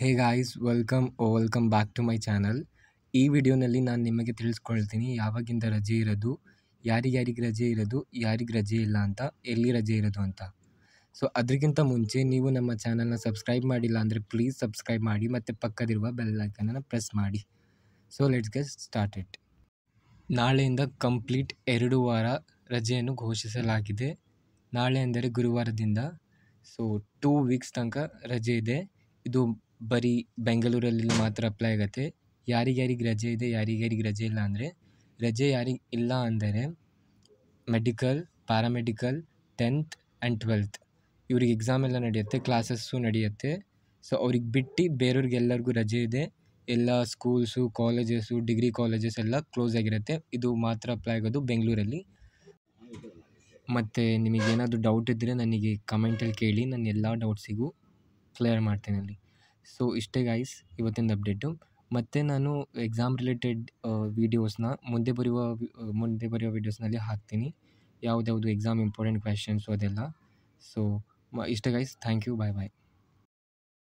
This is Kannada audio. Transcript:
hey guys welcome oh welcome back to my channel ಈ ವಿಡಿಯೋನಲ್ಲಿ ನಾನು ನಿಮಗೆ ತಿಳಿಸ್ಕೊಳ್ತೀನಿ ಯಾವಾಗಿಂದ ರಜೆ ಇರೋದು ಯಾರಿಗ್ಯಾರಿಗೆ ರಜೆ ಇರೋದು ಯಾರಿಗೆ ರಜೆ ಇಲ್ಲ ಅಂತ ಎಲ್ಲಿ ರಜೆ ಇರೋದು ಅಂತ ಸೊ ಅದಕ್ಕಿಂತ ಮುಂಚೆ ನೀವು ನಮ್ಮ ಚಾನಲ್ನ ಸಬ್ಸ್ಕ್ರೈಬ್ ಮಾಡಿಲ್ಲ ಅಂದರೆ ಪ್ಲೀಸ್ ಸಬ್ಸ್ಕ್ರೈಬ್ ಮಾಡಿ ಮತ್ತು ಪಕ್ಕದಿರುವ ಬೆಲ್ಲೈಕನನ್ನು ಪ್ರೆಸ್ ಮಾಡಿ so let's get start it ನಾಳೆಯಿಂದ ಕಂಪ್ಲೀಟ್ ಎರಡು ವಾರ ರಜೆಯನ್ನು ಘೋಷಿಸಲಾಗಿದೆ ನಾಳೆ ಅಂದರೆ ಗುರುವಾರದಿಂದ ಸೊ ಟೂ ವೀಕ್ಸ್ ತನಕ ರಜೆ ಇದೆ ಇದು ಬರೀ ಬೆಂಗಳೂರಲ್ಲಿ ಮಾತ್ರ ಅಪ್ಲೈ ಆಗುತ್ತೆ ಯಾರಿಗ್ಯಾರಿಗೆ ರಜೆ ಇದೆ ಯಾರಿಗ್ಯಾರಿಗೆ ರಜೆ ಇಲ್ಲ ಅಂದರೆ ರಜೆ ಯಾರಿಗೆ ಇಲ್ಲ ಅಂದರೆ medical paramedical tenth and twelfth ಇವ್ರಿಗೆ ಎಕ್ಸಾಮ್ ಎಲ್ಲ ನಡೆಯುತ್ತೆ ಕ್ಲಾಸಸ್ಸು ನಡೆಯುತ್ತೆ ಸೊ ಅವ್ರಿಗೆ ಬಿಟ್ಟು ಬೇರೆಯವ್ರಿಗೆಲ್ಲರಿಗೂ ರಜೆ ಇದೆ ಎಲ್ಲ ಸ್ಕೂಲ್ಸು ಕಾಲೇಜಸ್ಸು ಡಿಗ್ರಿ ಕಾಲೇಜಸ್ ಎಲ್ಲ ಕ್ಲೋಸ್ ಆಗಿರುತ್ತೆ ಇದು ಮಾತ್ರ ಅಪ್ಲೈ ಆಗೋದು ಬೆಂಗಳೂರಲ್ಲಿ ಮತ್ತು ನಿಮಗೇನಾದರೂ ಡೌಟ್ ಇದ್ದರೆ ನನಗೆ ಕಮೆಂಟಲ್ಲಿ ಕೇಳಿ ನಾನು ಎಲ್ಲ ಡೌಟ್ಸಿಗೂ ಕ್ಲಿಯರ್ ಮಾಡ್ತೀನಿ ಅಲ್ಲಿ ಸೊ ಇಷ್ಟೇ ಗಾಯ್ಸ್ ಇವತ್ತಿನ ಅಪ್ಡೇಟು ಮತ್ತು ನಾನು ಎಕ್ಸಾಮ್ ರಿಲೇಟೆಡ್ ವೀಡಿಯೋಸ್ನ ಮುಂದೆ ಬರುವ ಮುಂದೆ ಬರೆಯುವ ವೀಡಿಯೋಸ್ನಲ್ಲಿ ಹಾಕ್ತೀನಿ ಯಾವುದ್ಯಾವುದು ಎಕ್ಸಾಮ್ ಇಂಪಾರ್ಟೆಂಟ್ ಕ್ವೆಶನ್ಸು ಅದೆಲ್ಲ ಸೊ ಇಷ್ಟೇ guys thank you bye bye